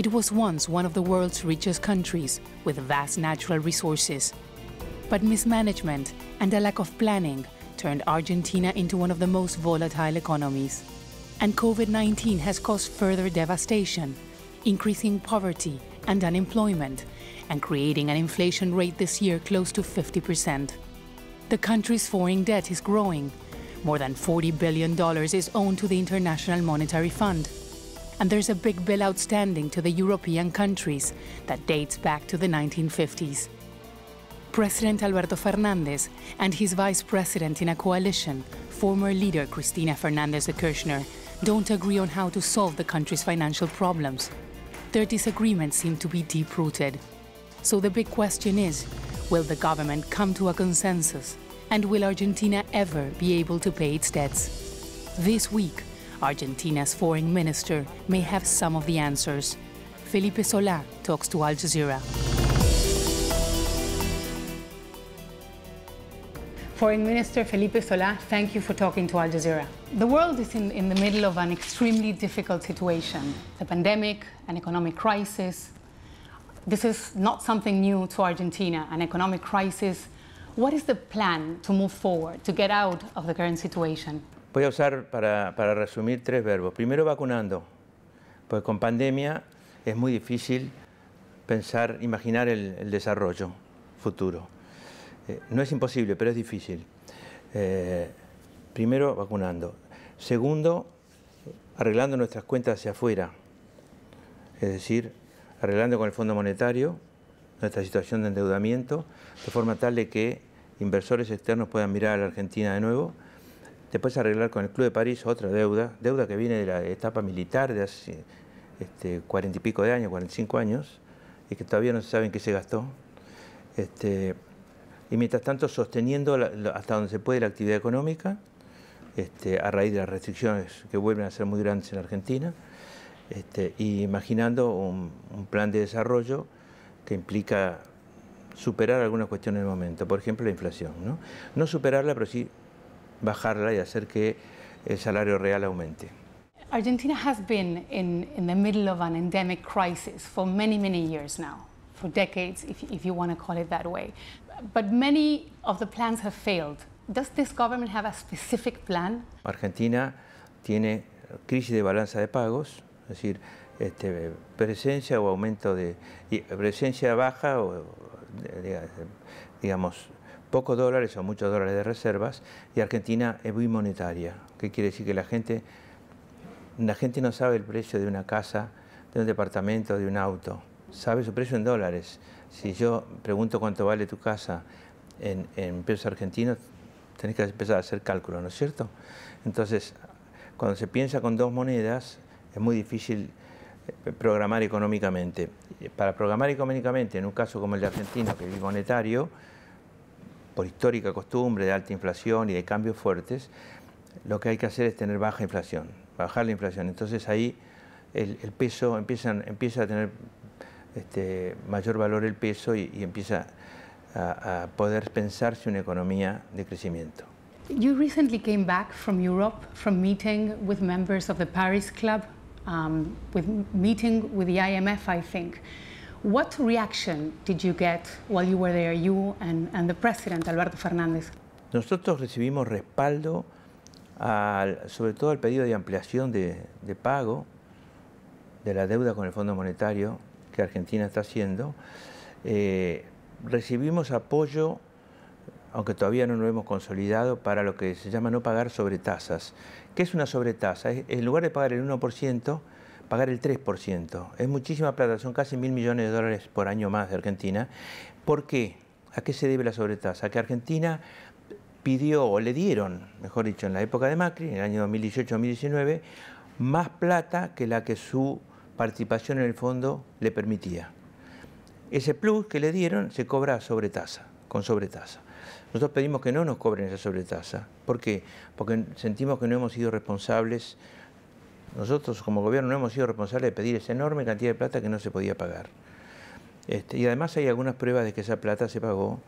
It was once one of the world's richest countries with vast natural resources. But mismanagement and a lack of planning turned Argentina into one of the most volatile economies. And COVID 19 has caused further devastation, increasing poverty and unemployment, and creating an inflation rate this year close to 50%. The country's foreign debt is growing. More than $40 billion is owed to the International Monetary Fund and there's a big bill outstanding to the European countries that dates back to the 1950s. President Alberto Fernandez and his vice president in a coalition, former leader Cristina Fernandez de Kirchner, don't agree on how to solve the country's financial problems. Their disagreements seem to be deep rooted. So the big question is will the government come to a consensus? And will Argentina ever be able to pay its debts? This week, Argentina's foreign minister may have some of the answers. Felipe Solá talks to Al Jazeera. Foreign Minister Felipe Solá, thank you for talking to Al Jazeera. The world is in, in the middle of an extremely difficult situation a pandemic, an economic crisis. This is not something new to Argentina, an economic crisis. What is the plan to move forward, to get out of the current situation? Voy a usar para, resumir tres verbos. Primero, vacunando, pues con pandemia es muy difícil pensar, imaginar el, desarrollo futuro. Eh, no es imposible, pero es difícil. Eh, primero, vacunando. Segundo, arreglando nuestras cuentas hacia afuera, es decir, arreglando con el Fondo Monetario nuestra situación de endeudamiento, de forma tal de que inversores externos puedan mirar a la Argentina de nuevo Después arreglar con el Club de París otra deuda, deuda que viene de la etapa militar de hace este, cuarenta y pico de años, 45 años, y que todavía no se sabe en qué se gastó. Este, y mientras tanto sosteniendo hasta donde se puede la actividad económica, este, a raíz de las restricciones que vuelven a ser muy grandes en Argentina, y imaginando un, plan de desarrollo que implica superar algunas cuestiones el momento, por ejemplo la inflación. no superarla, pero sí bajarla y hacer que el salario real aumente. Argentina has been in, in the middle of an endemic crisis for many, many years now, for decades, if, if you want to call it that way. But many of the plans have failed. Does this government have a specific plan? Argentina tiene crisis de balanza de pagos, es decir, este, presencia o aumento de presencia baja o digamos pocos dólares o muchos dólares de reservas y Argentina es muy monetaria, ¿Qué quiere decir que la gente, la gente no sabe el precio de una casa, de un departamento, de un auto, sabe su precio en dólares. Si yo pregunto cuánto vale tu casa en, en pesos argentinos, tenés que empezar a hacer cálculos, ¿no es cierto? Entonces, cuando se piensa con dos monedas, es muy difícil eh, programar económicamente. Para programar económicamente, en un caso como el de Argentina, que es monetario, histórica costumbre de alta inflación y de cambios fuertes, lo que hay que hacer es tener baja inflación, bajar la inflación. Entonces ahí el, peso empieza, empieza a tener este, mayor valor el peso y, empieza a, poder pensarse una economía de crecimiento. You recently came back from Europe from meeting with members of the Paris Club, um, with meeting with the IMF, I think. What reaction did you get while you were there, you and, and the president Alberto Fernández? Nosotros recibimos respaldo, sobre todo al pedido de ampliación de, pago de la deuda con el Fondo Monetario que Argentina está haciendo. Eh, recibimos apoyo, aunque todavía no lo hemos consolidado, para lo que se llama no pagar sobretasas. ¿Qué es una sobretasa? En lugar de pagar el 1%, pagar el 3%. Es muchísima plata, son casi mil millones de dólares por año más de Argentina. ¿Por qué? ¿A qué se debe la sobretasa? Que Argentina pidió, o le dieron, mejor dicho, en la época de Macri, en el año 2018-2019, más plata que la que su participación en el fondo le permitía. Ese plus que le dieron se cobra sobretasa, con sobretasa. Nosotros pedimos que no nos cobren esa sobretasa. ¿Por qué? Porque sentimos que no hemos sido responsables nosotros como gobierno no hemos sido responsables de pedir esa enorme cantidad de plata que no se podía pagar. Este, y además hay algunas pruebas de que esa plata se pagó,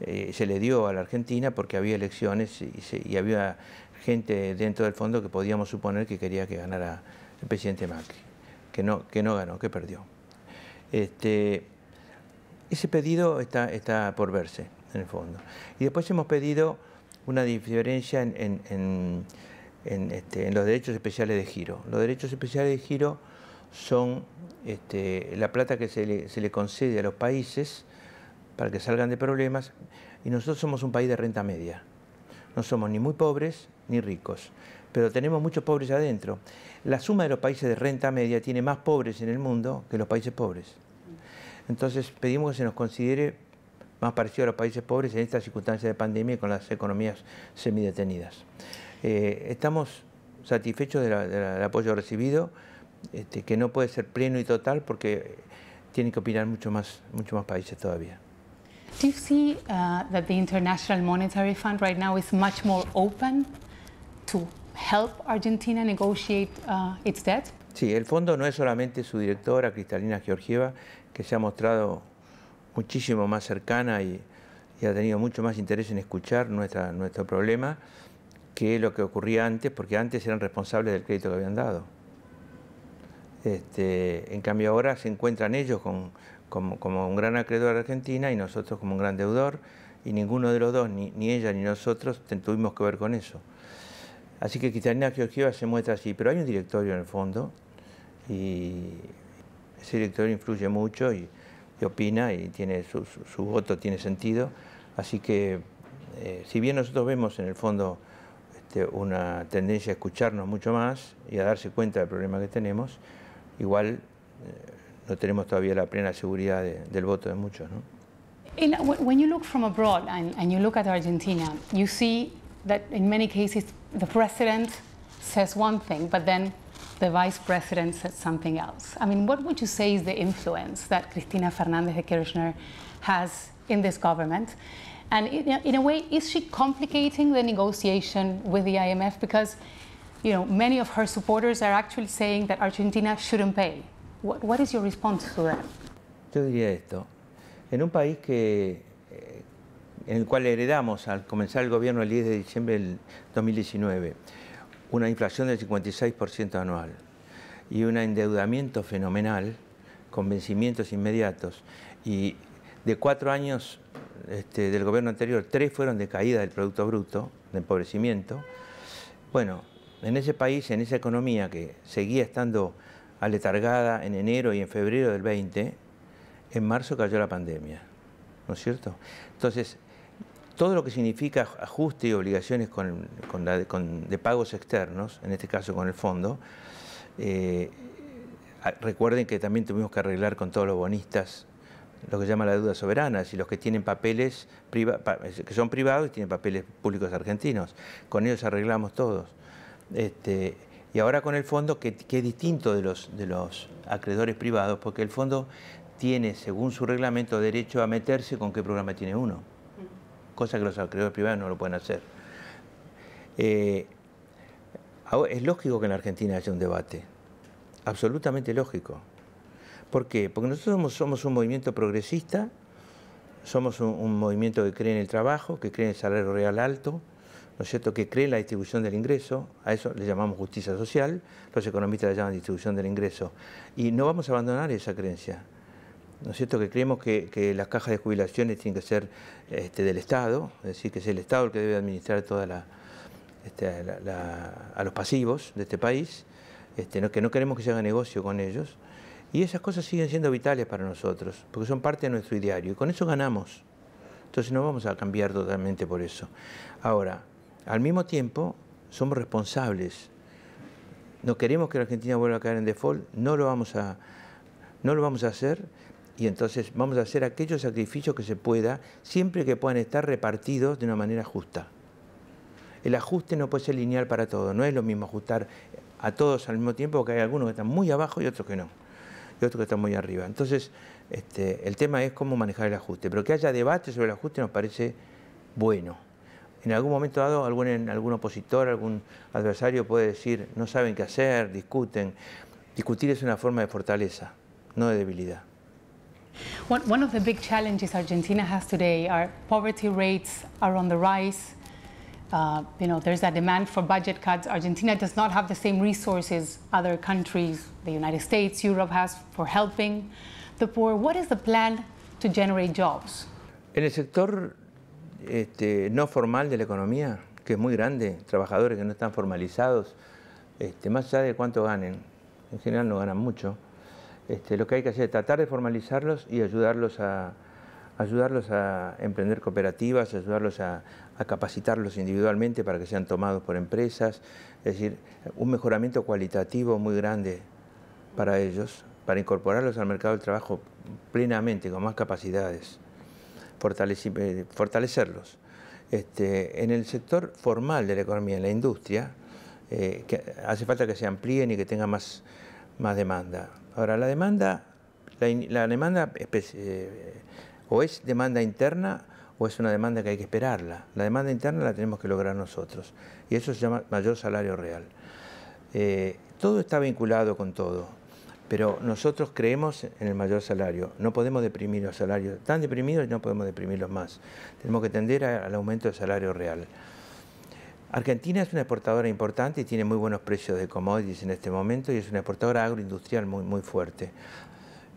eh, se le dio a la Argentina porque había elecciones y, había gente dentro del fondo que podíamos suponer que quería que ganara el presidente Macri, que no, ganó, que perdió. Este, ese pedido está, por verse, en el fondo. Y después hemos pedido una diferencia en este, en, los derechos especiales de giro. Los derechos especiales de giro son este, la plata que se le, se le, concede a los países para que salgan de problemas y nosotros somos un país de renta media. No somos ni muy pobres ni ricos, pero tenemos muchos pobres adentro. La suma de los países de renta media tiene más pobres en el mundo que los países pobres. Entonces pedimos que se nos considere más parecido a los países pobres en estas circunstancias de pandemia y con las economías semidetenidas. Eh, estamos satisfechos del apoyo recibido, este, que no puede ser pleno y total porque tienen que opinar mucho más, mucho más países todavía. Do you see uh, that the International Monetary Fund right now is much more Argentina a negociar uh, its debt? Sí, el fondo no es solamente su directora, Cristalina Georgieva, que se ha mostrado muchísimo más cercana y, ha tenido mucho más interés en escuchar nuestra, nuestro problema, que lo que ocurría antes, porque antes eran responsables del crédito que habían dado. Este, en cambio ahora se encuentran ellos como, un gran acreedor de Argentina y nosotros como un gran deudor, y ninguno de los dos, ni, ella ni nosotros, tuvimos que ver con eso. Así que Cristalina Georgieva se muestra así, pero hay un directorio en el fondo y ese directorio influye mucho y, opina y tiene su, voto tiene sentido. Así que eh, si bien nosotros vemos en el fondo este, una tendencia a escucharnos mucho más y a darse cuenta del problema que tenemos, igual eh, no tenemos todavía la plena seguridad del voto de muchos. ¿no? In, when you look from abroad and, and you look at Argentina, you see that in many cases the president says one thing, but then the vice president says something else. I mean, what would you say is the influence that Cristina Fernández de Kirchner has in this government? And in a way, is she complicating the negotiation with the IMF? Because you know, many of her supporters are actually saying that Argentina shouldn't pay. what, what is your response to that? Yo diría esto. En un país que, eh, en el cual heredamos al comenzar el gobierno el 10 de diciembre del 2019 una inflación del 56% anual y un endeudamiento fenomenal con vencimientos inmediatos y de cuatro años este, del gobierno anterior, tres fueron de caída del Producto Bruto, de empobrecimiento. Bueno, en ese país, en esa economía que seguía estando aletargada en enero y en febrero del 20, en marzo cayó la pandemia, ¿no es cierto? Entonces, todo lo que significa ajuste y obligaciones con, de pagos externos, en este caso con el fondo, eh, recuerden que también tuvimos que arreglar con todos los bonistas lo que llama la deuda soberana, si los que tienen papeles que son privados y tienen papeles públicos argentinos. Con ellos arreglamos todos. Este, y ahora con el fondo, que, es distinto de los, acreedores privados, porque el fondo tiene, según su reglamento, derecho a meterse con qué programa tiene uno, cosa que los acreedores privados no lo pueden hacer. Eh, es lógico que en la Argentina haya un debate, absolutamente lógico. ¿Por qué? Porque nosotros somos, un movimiento progresista, somos un, movimiento que cree en el trabajo, que cree en el salario real alto, ¿no cierto?, que cree en la distribución del ingreso, a eso le llamamos justicia social, los economistas le llaman distribución del ingreso, y no vamos a abandonar esa creencia. ¿No es cierto? Que creemos que, las cajas de jubilaciones tienen que ser este, del Estado, es decir, que es el Estado el que debe administrar toda este, a los pasivos de este país, este, que no queremos que se haga negocio con ellos, y esas cosas siguen siendo vitales para nosotros, porque son parte de nuestro ideario. Y con eso ganamos. Entonces no vamos a cambiar totalmente por eso. Ahora, al mismo tiempo, somos responsables. No queremos que la Argentina vuelva a caer en default, no lo vamos a, no lo vamos a hacer. Y entonces vamos a hacer aquellos sacrificios que se pueda, siempre que puedan estar repartidos de una manera justa. El ajuste no puede ser lineal para todos, no es lo mismo ajustar a todos al mismo tiempo, porque hay algunos que están muy abajo y otros que no y otro que está muy arriba. Entonces, este, el tema es cómo manejar el ajuste. Pero que haya debate sobre el ajuste nos parece bueno. En algún momento dado, algún, algún opositor, algún adversario puede decir, no saben qué hacer, discuten. Discutir es una forma de fortaleza, no de debilidad. the big challenges Argentina has today are poverty rates are the rise uh, you know, there's that demand for budget cuts. Argentina does not have the same resources other countries, the United States, Europe has for helping the poor. What is the plan to generate jobs? En el sector este, no formal de la economía, que es muy grande, trabajadores que no están formalizados, este, más allá de cuánto ganen, en general no ganan mucho, este, lo que hay que hacer es tratar de formalizarlos y ayudarlos a, ayudarlos a emprender cooperativas, ayudarlos a, capacitarlos individualmente para que sean tomados por empresas, es decir, un mejoramiento cualitativo muy grande para ellos, para incorporarlos al mercado del trabajo plenamente, con más capacidades, eh, fortalecerlos. Este, en el sector formal de la economía, en la industria, eh, hace falta que se amplíen y que tengan más, más demanda. Ahora, la demanda, la, demanda eh, o es demanda interna o es una demanda que hay que esperarla. La demanda interna la tenemos que lograr nosotros. Y eso se llama mayor salario real. Eh, todo está vinculado con todo, pero nosotros creemos en el mayor salario. No podemos deprimir los salarios. tan deprimidos y no podemos deprimirlos más. Tenemos que tender al aumento del salario real. Argentina es una exportadora importante y tiene muy buenos precios de commodities en este momento y es una exportadora agroindustrial muy, muy fuerte.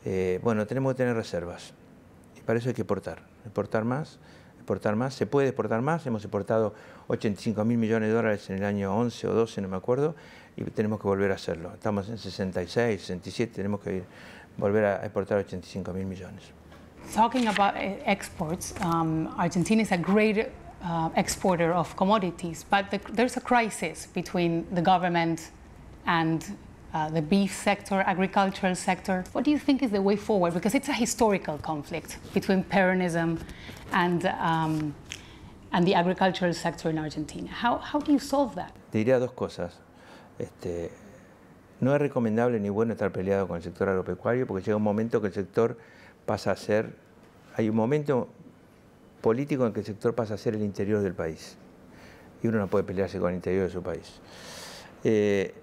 Eh, bueno, tenemos que tener reservas para eso hay que exportar, exportar más, exportar más, se puede exportar más, hemos exportado 85 mil millones de dólares en el año 11 o 12, no me acuerdo, y tenemos que volver a hacerlo. Estamos en 66, 67, tenemos que volver a exportar 85 mil millones. Talking about eh, exports, um, Argentina is a great uh, exporter of commodities, but there's a crisis between the government and uh, the beef sector, agricultural sector. What do you think is the way forward? Because it's a historical conflict between Peronism and, um, and the agricultural sector in Argentina. How, how do you solve that? diría dos cosas. Este, no es recomendable ni bueno estar peleado con el sector agropecuario porque llega un momento en que el sector pasa a ser, hay un momento político en que el sector pasa a ser el interior del país y uno no puede pelearse con el interior de su país. Eh,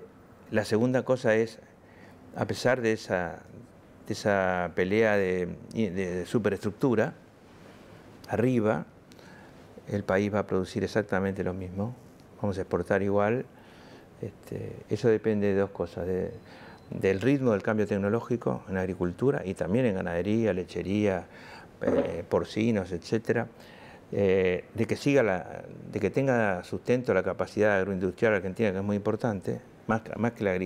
la segunda cosa es, a pesar de esa, pelea de, superestructura, arriba, el país va a producir exactamente lo mismo, vamos a exportar igual. Este, eso depende de dos cosas, del ritmo del cambio tecnológico en agricultura y también en ganadería, lechería, eh, porcinos, etcétera, eh, de que siga de que tenga sustento la capacidad agroindustrial argentina, que es muy importante, más, que la,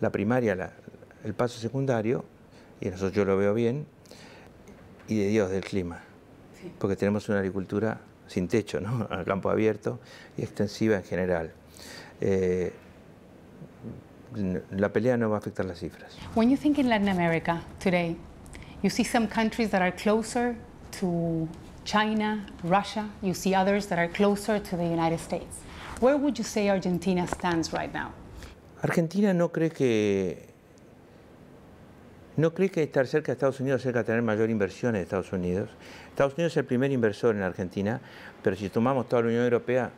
la primaria, la, el paso secundario, y nosotros yo lo veo bien, y de Dios, del clima, sí. porque tenemos una agricultura sin techo, ¿no? al campo abierto y extensiva en general. Eh, la pelea no va a afectar las cifras. When you think in Latin America today, you see some countries that are closer to China, Russia, you see others that are closer to the United States. Where would you say Argentina stands right now? Argentina no cree que ¿No cree que estar cerca de Estados Unidos cerca tener mayor inversión en Estados Unidos? Estados Unidos es el primer inversor en Argentina, pero si tomamos toda la Unión Europea,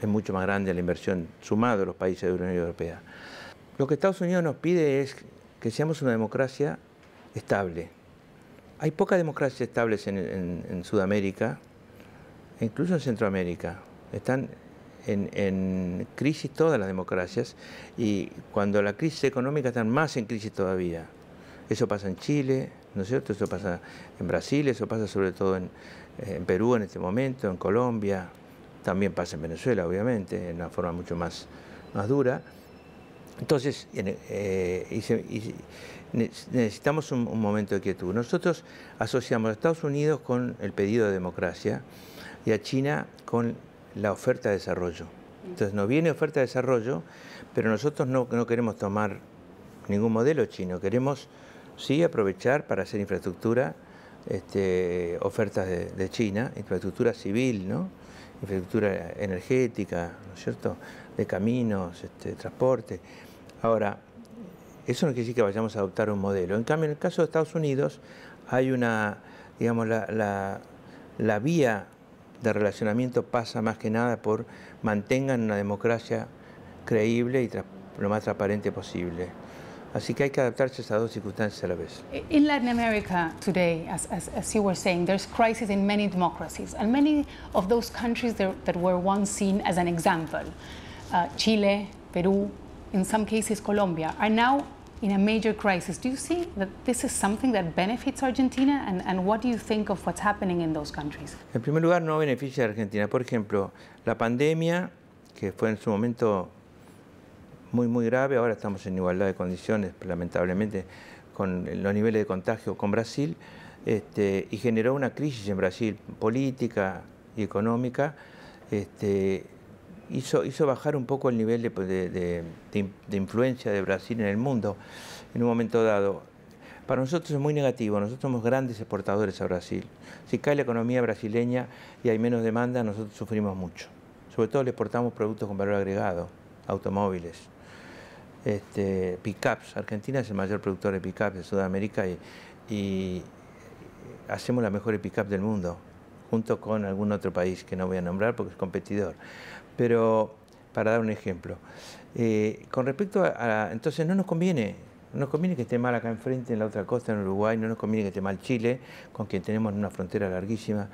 es mucho más grande la inversión sumado de los países de la Unión Europea. Lo que Estados Unidos nos pide es que seamos una democracia estable. Hay pocas democracias estables en, Sudamérica, incluso en Centroamérica. Están en, crisis todas las democracias y cuando la crisis económica están más en crisis todavía. Eso pasa en Chile, ¿no es cierto? Eso pasa en Brasil, eso pasa sobre todo en, Perú en este momento, en Colombia, también pasa en Venezuela, obviamente, en una forma mucho más, más dura. Entonces, eh, necesitamos un, un, momento de quietud. Nosotros asociamos a Estados Unidos con el pedido de democracia y a China con la oferta de desarrollo. Entonces nos viene oferta de desarrollo, pero nosotros no, no queremos tomar ningún modelo chino, queremos sí aprovechar para hacer infraestructura, este, ofertas de, China, infraestructura civil, ¿no? infraestructura energética, ¿no es cierto?, de caminos, este, transporte. Ahora, eso no quiere decir que vayamos a adoptar un modelo. En cambio, en el caso de Estados Unidos, hay una, digamos, la, la vía de relacionamiento pasa más que nada por mantengan una democracia creíble y lo más transparente posible. Así que hay que adaptarse a estas dos circunstancias a la vez. In Latin America today, as, as, as, were saying, there's crisis in many democracies, and many of those countries that, antes were once seen as an example, uh, Chile, Perú, in some cases Colombia, are now in a major crisis. Do you see that this is something that benefits Argentina? And, and what do you think of what's happening in those En primer lugar, no beneficia a Argentina. Por ejemplo, la pandemia, que fue en su momento muy, muy grave, ahora estamos en igualdad de condiciones, lamentablemente, con los niveles de contagio con Brasil, este, y generó una crisis en Brasil política y económica. Este, hizo, bajar un poco el nivel pues, de, influencia de Brasil en el mundo en un momento dado. Para nosotros es muy negativo, nosotros somos grandes exportadores a Brasil. Si cae la economía brasileña y hay menos demanda, nosotros sufrimos mucho. Sobre todo le exportamos productos con valor agregado, automóviles, este, pickups. Argentina es el mayor productor de pickups de Sudamérica y, y hacemos la mejor pickup del mundo, junto con algún otro país que no voy a nombrar porque es competidor. Pero, para dar un ejemplo, eh, con respecto a, Entonces, no nos conviene. No nos conviene que esté mal acá enfrente, en la otra costa, en Uruguay. No nos conviene que esté mal Chile, con quien tenemos una frontera larguísima.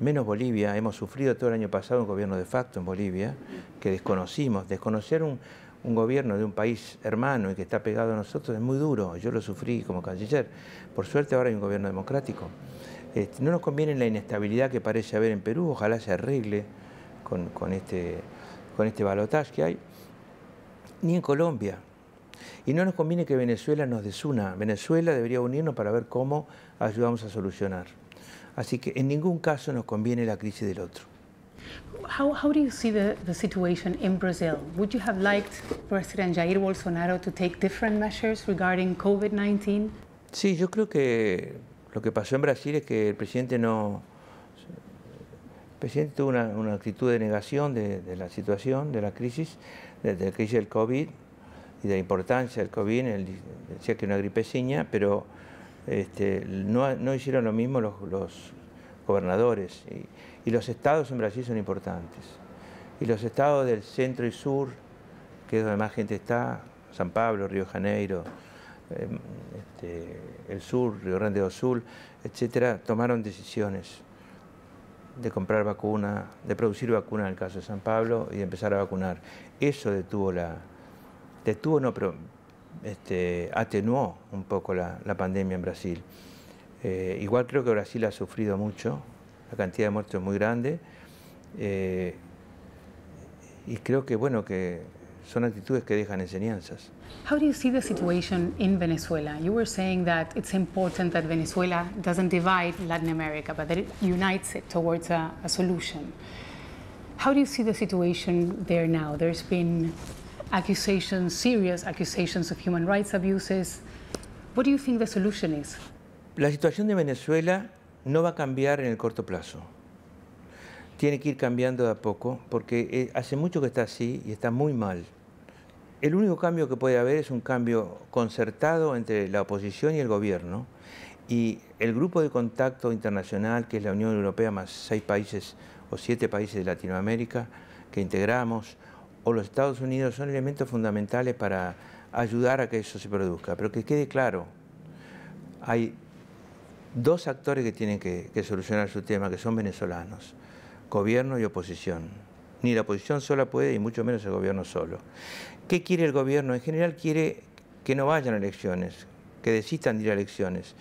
Menos Bolivia. Hemos sufrido todo el año pasado un gobierno de facto en Bolivia, que desconocimos. Desconocer un, gobierno de un país hermano y que está pegado a nosotros es muy duro. Yo lo sufrí como canciller. Por suerte ahora hay un gobierno democrático. Este, no nos conviene la inestabilidad que parece haber en Perú, ojalá se arregle con, este, con este balotaje que hay, ni en Colombia. Y no nos conviene que Venezuela nos desuna. Venezuela debería unirnos para ver cómo ayudamos a solucionar. Así que en ningún caso nos conviene la crisis del otro. How, how do you see the, the situation in Brazil? Would you have liked President Jair Bolsonaro to take different measures regarding COVID-19? Sí, yo creo que lo que pasó en Brasil es que el presidente no, el presidente tuvo una, actitud de negación de, la situación, de la crisis, de, la crisis del COVID y de la importancia del COVID. decía que era una gripeciña, pero este, no, hicieron lo mismo los, gobernadores. Y, los estados en Brasil son importantes. Y los estados del centro y sur, que es donde más gente está, San Pablo, Río Janeiro, em, este, el sur, Río Grande do Sul, etcétera, tomaron decisiones de comprar vacuna, de producir vacuna en el caso de San Pablo y de empezar a vacunar. Eso detuvo la... detuvo, no, pero este, atenuó un poco la, pandemia en Brasil. Eh, igual creo que Brasil ha sufrido mucho, la cantidad de muertos es muy grande. Eh, y creo que, bueno, que son actitudes que dejan enseñanzas. How do you see the situation in Venezuela? You were saying that it's important that Venezuela doesn't divide Latin America, but that it unites it towards a, a solution. How do you see the situation there now? There's been accusations, serious accusations of human rights abuses. What do you think the solution is? La situación de Venezuela no va a cambiar en el corto plazo. Tiene que ir cambiando de a poco porque eh, hace mucho que está así y está muy mal el único cambio que puede haber es un cambio concertado entre la oposición y el gobierno. Y el grupo de contacto internacional, que es la Unión Europea más seis países o siete países de Latinoamérica que integramos, o los Estados Unidos, son elementos fundamentales para ayudar a que eso se produzca. Pero que quede claro, hay dos actores que tienen que, que solucionar su tema, que son venezolanos, gobierno y oposición ni la oposición sola puede, y mucho menos el gobierno solo. ¿Qué quiere el gobierno? En general quiere que no vayan a elecciones, que desistan de ir a elecciones.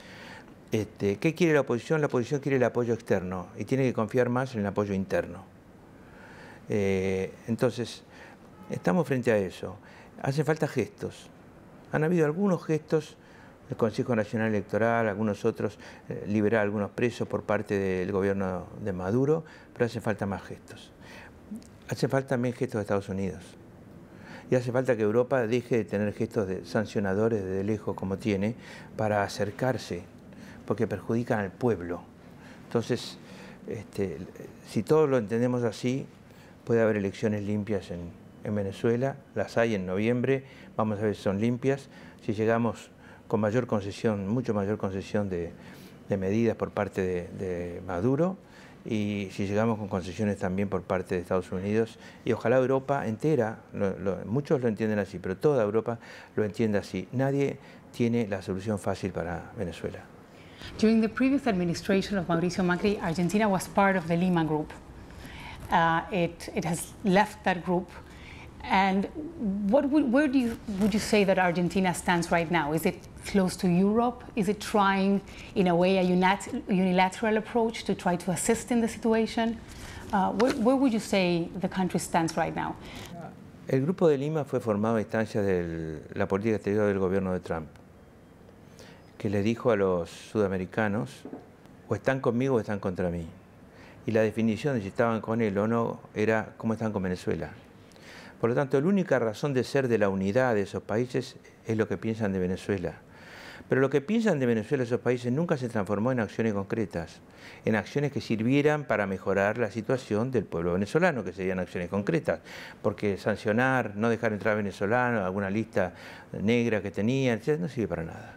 Este, ¿Qué quiere la oposición? La oposición quiere el apoyo externo y tiene que confiar más en el apoyo interno. Eh, entonces, estamos frente a eso. Hacen falta gestos. Han habido algunos gestos, el Consejo Nacional Electoral, algunos otros, eh, liberar algunos presos por parte del gobierno de Maduro, pero hacen falta más gestos. Hace falta también gestos de Estados Unidos. Y hace falta que Europa deje de tener gestos de sancionadores de lejos como tiene para acercarse, porque perjudican al pueblo. Entonces, este, si todos lo entendemos así, puede haber elecciones limpias en, Venezuela, las hay en noviembre, vamos a ver si son limpias, si llegamos con mayor concesión, mucho mayor concesión de, medidas por parte de Maduro, y si llegamos con concesiones también por parte de Estados Unidos y ojalá Europa entera, muchos lo entienden así, pero toda Europa lo entienda así. Nadie tiene la solución fácil para Venezuela. During the previous administration of Mauricio Macri, Argentina was part of the Lima group. Uh, it, it has left that group. And what would, where you, would you say that Argentina stands right now? Is it close to Europe? Is it trying, in a way, a unilateral approach to try to assist in the situation? Uh, where, where, would you say the country stands right now? El Grupo de Lima fue formado a instancias de la política exterior del gobierno de Trump, que le dijo a los sudamericanos, o están conmigo o están contra mí. Y la definición de si estaban con él o no era cómo están con Venezuela. Por lo tanto, la única razón de ser de la unidad de esos países es lo que piensan de Venezuela. Pero lo que piensan de Venezuela esos países nunca se transformó en acciones concretas, en acciones que sirvieran para mejorar la situación del pueblo venezolano, que serían acciones concretas, porque sancionar, no dejar entrar a venezolanos, alguna lista negra que tenían, no sirve para nada.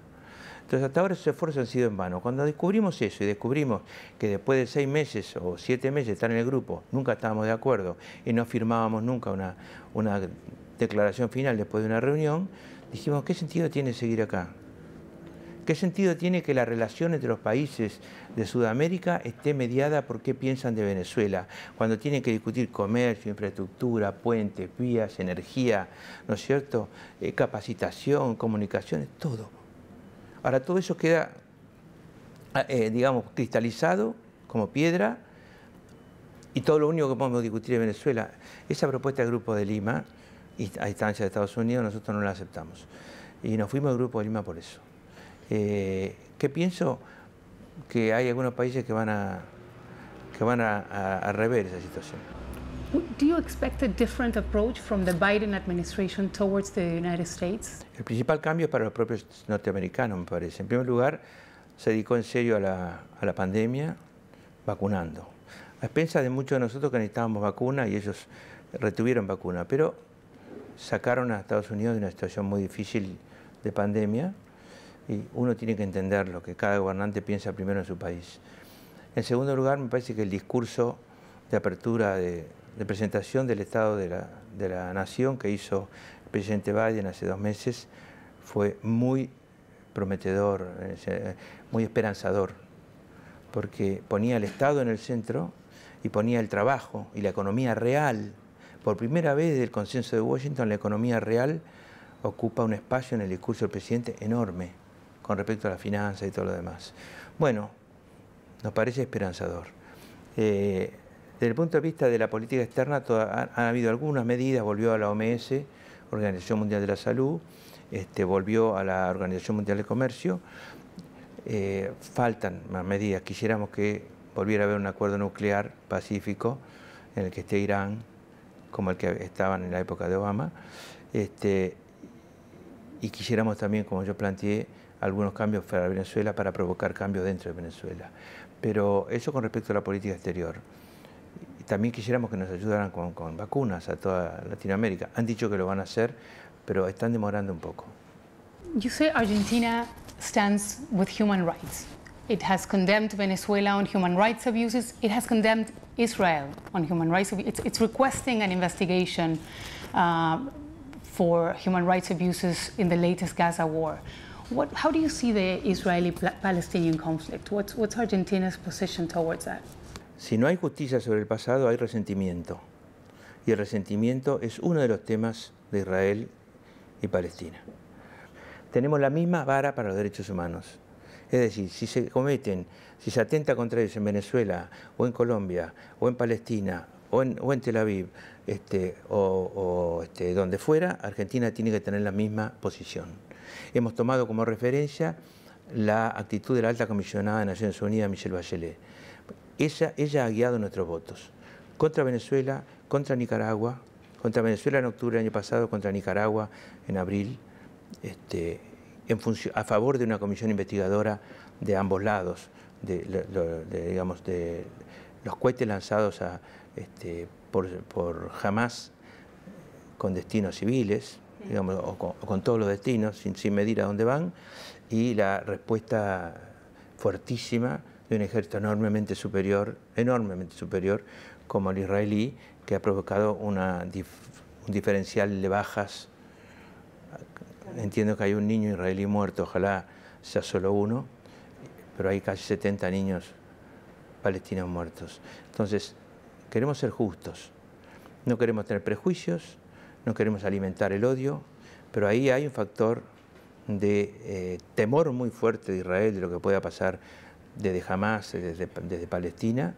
Entonces hasta ahora esos esfuerzos han sido en vano. Cuando descubrimos eso y descubrimos que después de seis meses o siete meses de estar en el grupo, nunca estábamos de acuerdo y no firmábamos nunca una, declaración final después de una reunión, dijimos, ¿qué sentido tiene seguir acá? ¿Qué sentido tiene que la relación entre los países de Sudamérica esté mediada por qué piensan de Venezuela? Cuando tienen que discutir comercio, infraestructura, puentes, vías, energía, ¿no es cierto? Eh, capacitación, comunicaciones, todo Ahora, todo eso queda, ah, eh, digamos, cristalizado como piedra y todo lo único que podemos discutir en Venezuela, esa propuesta del Grupo de Lima, a distancia de Estados Unidos, nosotros no la aceptamos. Y nos fuimos al Grupo de Lima por eso. Eh, ¿Qué pienso? Que hay algunos países que van a, que van a rever esa situación. Do you expect a different approach from the Biden administration towards the United States? El principal cambio es para los propios norteamericanos, me parece. En primer lugar, se dedicó en serio a la, a la pandemia, vacunando. A expensas de muchos de nosotros que necesitábamos vacuna y ellos retuvieron vacuna, pero sacaron a Estados Unidos de una situación muy difícil de pandemia y uno tiene que entender lo que cada gobernante piensa primero en su país. En segundo lugar, me parece que el discurso de apertura de, la presentación del Estado de la, Nación que hizo el presidente Biden hace dos meses fue muy prometedor, eh, muy esperanzador, porque ponía el Estado en el centro y ponía el trabajo y la economía real. Por primera vez desde el consenso de Washington, la economía real ocupa un espacio en el discurso del presidente enorme con respecto a la finanza y todo lo demás. Bueno, nos parece esperanzador. Eh, desde el punto de vista de la política externa, han, habido algunas medidas, volvió a la OMS, Organización Mundial de la Salud, este, volvió a la Organización Mundial de Comercio. Eh, faltan más medidas. Quisiéramos que volviera a haber un acuerdo nuclear pacífico en el que esté Irán, como el que estaban en la época de Obama. Este, y quisiéramos también, como yo planteé, algunos cambios para Venezuela para provocar cambios dentro de Venezuela. Pero eso con respecto a la política exterior. También quisiéramos que nos ayudaran con, con vacunas a toda Latinoamérica. Han dicho que lo van a hacer, pero están demorando un poco. You say Argentina stands with human rights. It has condemned Venezuela on human rights abuses. It has condemned Israel on human rights abuses. It's, it's requesting an investigation uh, for human rights abuses in the latest Gaza war. What, how do you see the Israeli-Palestinian conflict? What's, what's Argentina's position towards that? Si no hay justicia sobre el pasado, hay resentimiento. Y el resentimiento es uno de los temas de Israel y Palestina. Tenemos la misma vara para los derechos humanos. Es decir, si se cometen, si se atenta contra ellos en Venezuela, o en Colombia, o en Palestina, o en, Tel Aviv, este, o, este, donde fuera, Argentina tiene que tener la misma posición. Hemos tomado como referencia la actitud de la alta comisionada de Naciones Unidas, Michelle Bachelet ella, ha guiado nuestros votos contra Venezuela, contra Nicaragua, contra Venezuela en octubre del año pasado, contra Nicaragua en abril, este, a favor de una comisión investigadora de ambos lados, de, los cohetes lanzados este, por, jamás con destinos civiles, o con, todos los destinos, sin, sin medir a dónde van, y la respuesta fuertísima de un ejército enormemente superior, enormemente superior, como el israelí, que ha provocado un diferencial de bajas. Entiendo que hay un niño israelí muerto, ojalá sea solo uno, pero hay casi 70 niños palestinos muertos. Entonces, queremos ser justos, no queremos tener prejuicios, no queremos alimentar el odio, pero ahí hay un factor de eh, temor muy fuerte de Israel de lo que pueda pasar desde Hamas, desde, Palestina,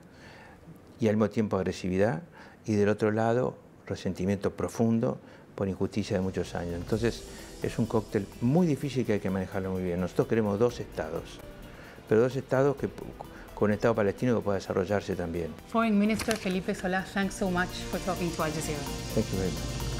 y al mismo tiempo agresividad, y del otro lado resentimiento profundo por injusticia de muchos años. Entonces es un cóctel muy difícil que hay que manejarlo muy bien. Nosotros queremos dos estados, pero dos estados que con un Estado palestino que pueda desarrollarse también. Foreign Minister Felipe Solá, thanks so much for talking Al Jazeera. Thank you